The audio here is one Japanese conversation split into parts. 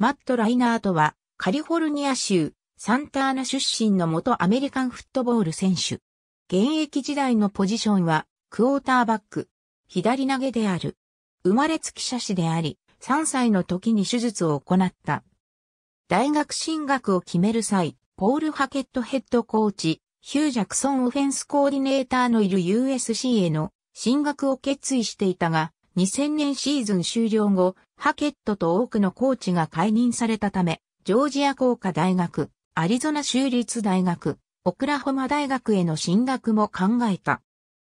マット・ライナーとは、カリフォルニア州、サンターナ出身の元アメリカンフットボール選手。現役時代のポジションは、クォーターバック、左投げである。生まれつき射手であり、3歳の時に手術を行った。大学進学を決める際、ポール・ハケットヘッドコーチ、ヒュー・ジャクソンオフェンスコーディネーターのいる USC への進学を決意していたが、2000年シーズン終了後、ハケットと多くのコーチが解任されたため、ジョージア工科大学、アリゾナ州立大学、オクラホマ大学への進学も考えた。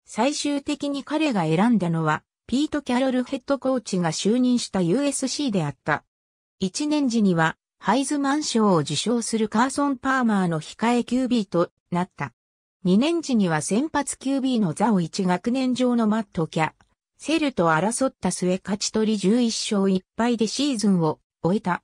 最終的に彼が選んだのは、ピート・キャロルヘッドコーチが就任した USC であった。1年時には、ハイズマン賞を受賞するカーソン・パーマーの控え QB となった。2年時には先発 QB の座を1学年上のマット・キャ、セルと争った末勝ち取り11勝1敗でシーズンを終えた。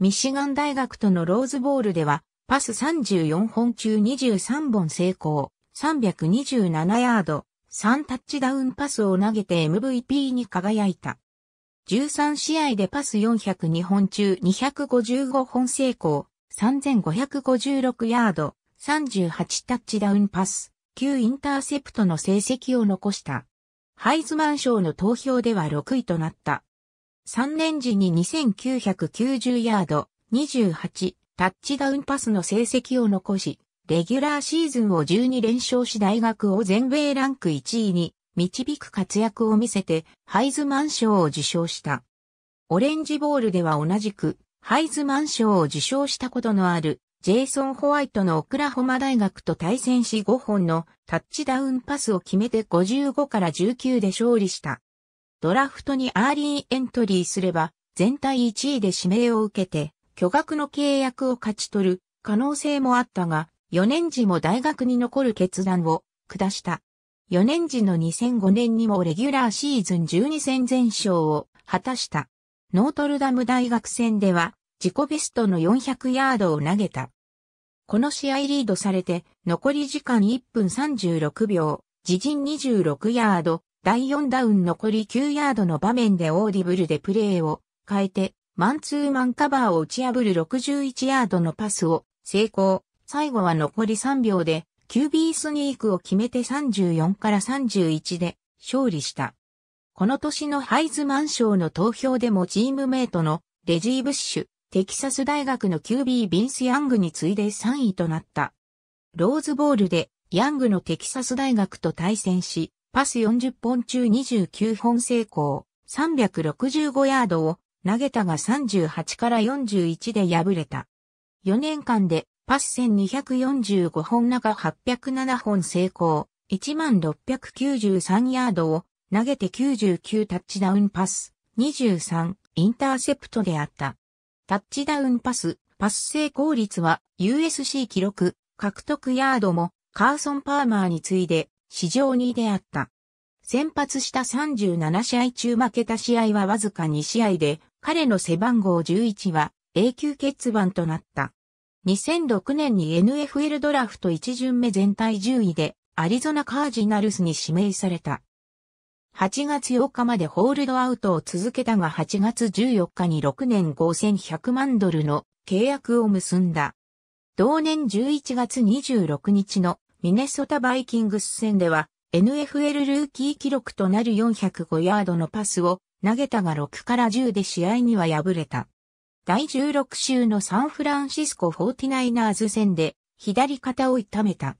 ミシガン大学とのローズボールでは、パス34本中23本成功、327ヤード、3タッチダウンパスを投げて MVP に輝いた。13試合でパス402本中255本成功、3556ヤード、38タッチダウンパス、9インターセプトの成績を残した。ハイズマン賞の投票では6位となった。3年時に2990ヤード、28、タッチダウンパスの成績を残し、レギュラーシーズンを12連勝し大学を全米ランク1位に導く活躍を見せて、ハイズマン賞を受賞した。オレンジボールでは同じく、ハイズマン賞を受賞したことのあるジェイソン・ホワイトのオクラホマ大学と対戦し5本のタッチダウンパスを決めて55から19で勝利した。ドラフトにアーリーエントリーすれば、全体1位で指名を受けて、巨額の契約を勝ち取る可能性もあったが、4年時も大学に残る決断を下した。4年時の2005年にもレギュラーシーズン12戦全勝を果たした。ノートルダム大学戦では自己ベストの400ヤードを投げた。この試合リードされて、残り時間1分36秒、自陣26ヤード、第4ダウン残り9ヤードの場面でオーディブルでプレーを変えて、マンツーマンカバーを打ち破る61ヤードのパスを成功。最後は残り3秒で、QB スニークを決めて34から31で勝利した。この年のハイズマン賞の投票でもチームメイトのレジー・ブッシュ、テキサス大学の QB ビンス・ヤングに次いで3位となった。ローズボールでヤングのテキサス大学と対戦し、パス40本中29本成功、365ヤードを投げたが38から41で敗れた。4年間でパス1245本中807本成功、1693ヤードを投げて99タッチダウンパス、23インターセプトであった。タッチダウンパス、パス成功率は USC 記録、獲得ヤードもカーソン・パーマーに次いで史上2位であった。先発した37試合中負けた試合はわずか2試合で、彼の背番号11は永久欠番となった。2006年に NFL ドラフト1巡目全体10位でアリゾナカージナルスに指名された。8月8日までホールドアウトを続けたが8月14日に6年5100万ドルの契約を結んだ。同年11月26日のミネソタバイキングス戦では NFL ルーキー記録となる405ヤードのパスを投げたが6から10で試合には敗れた。第16週のサンフランシスコ 49ers 戦で左肩を痛めた。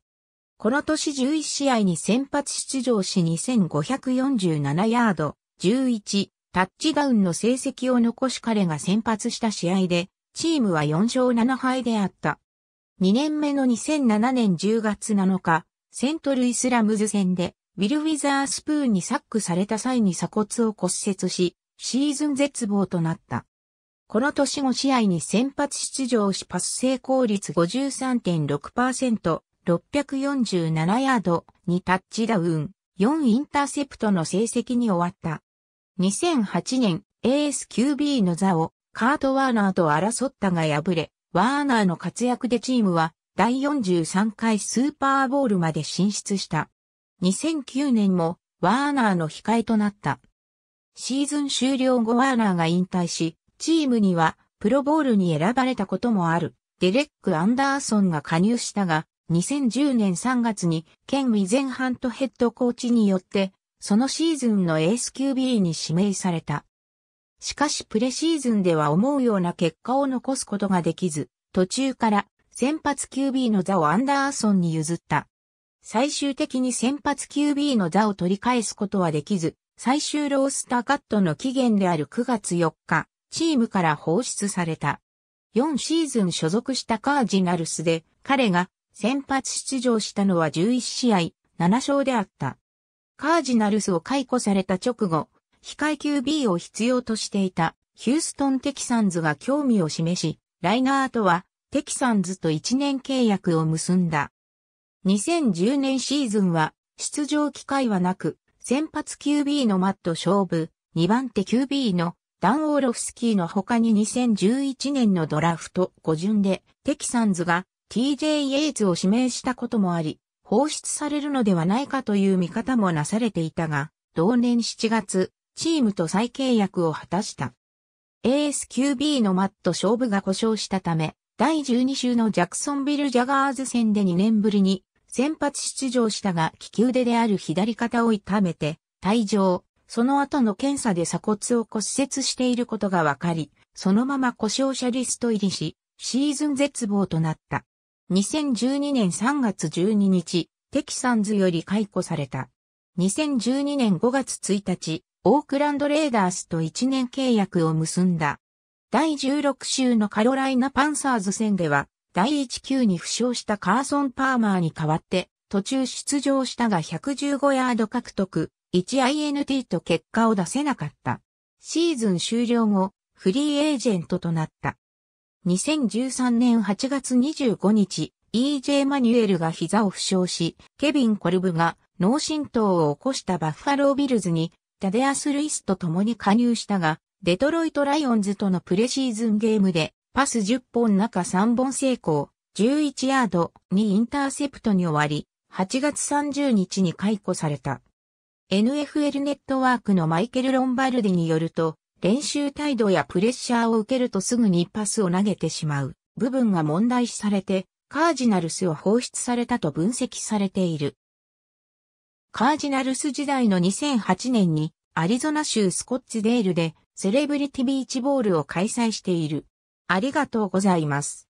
この年11試合に先発出場し2547ヤード、11、タッチダウンの成績を残し彼が先発した試合で、チームは4勝7敗であった。2年目の2007年10月7日、セントルイスラムズ戦で、ウィル・ウィザースプーンにサックされた際に鎖骨を骨折し、シーズン絶望となった。この年5試合に先発出場しパス成功率53.6%、647ヤード、にタッチダウン、4インターセプトの成績に終わった。2008年、ASQB の座をカート・ワーナーと争ったが敗れ、ワーナーの活躍でチームは第43回スーパーボールまで進出した。2009年もワーナーの控えとなった。シーズン終了後ワーナーが引退し、チームにはプロボールに選ばれたこともあるデレック・アンダーソンが加入したが、2010年3月に、ケン・ウィゼンハントヘッドコーチによって、そのシーズンのエース QB に指名された。しかしプレシーズンでは思うような結果を残すことができず、途中から先発 QB の座をアンダーソンに譲った。最終的に先発 QB の座を取り返すことはできず、最終ロースターカットの期限である9月4日、チームから放出された。4シーズン所属したカージナルスで、彼が先発出場したのは11試合、7勝であった。カージナルスを解雇された直後、非階級 B を必要としていたヒューストン・テキサンズが興味を示し、ライナーとはテキサンズと1年契約を結んだ。2010年シーズンは出場機会はなく、先発 QB のマット勝負、2番手 QB のダン・オーロフスキーの他に2011年のドラフト5巡でテキサンズが TJ イエイズを指名したこともあり、放出されるのではないかという見方もなされていたが、同年7月、チームと再契約を果たした。ASQB のマット勝負が故障したため、第12週のジャクソンビル・ジャガーズ戦で2年ぶりに先発出場したが利き腕である左肩を痛めて退場、その後の検査で鎖骨を骨折していることが分かり、そのまま故障者リスト入りし、シーズン絶望となった。2012年3月12日、テキサンズより解雇された。2012年5月1日、オークランドレーダースと1年契約を結んだ。第16週のカロライナパンサーズ戦では、第1級に負傷したカーソン・パーマーに代わって、途中出場したが115ヤード獲得、1INT と結果を出せなかった。シーズン終了後、フリーエージェントとなった。2013年8月25日、E.J. マニュエルが膝を負傷し、ケビン・コルブが脳震盪を起こしたバッファロー・ビルズに、タデアス・ルイスと共に加入したが、デトロイト・ライオンズとのプレシーズンゲームで、パス10本中3本成功、11ヤードにインターセプトに終わり、8月30日に解雇された。NFL ネットワークのマイケル・ロンバルディによると、練習態度やプレッシャーを受けるとすぐにパスを投げてしまう部分が問題視されて、カージナルスを放出されたと分析されている。カージナルス時代の2008年にアリゾナ州スコッツデールでセレブリティビーチボールを開催している。ありがとうございます。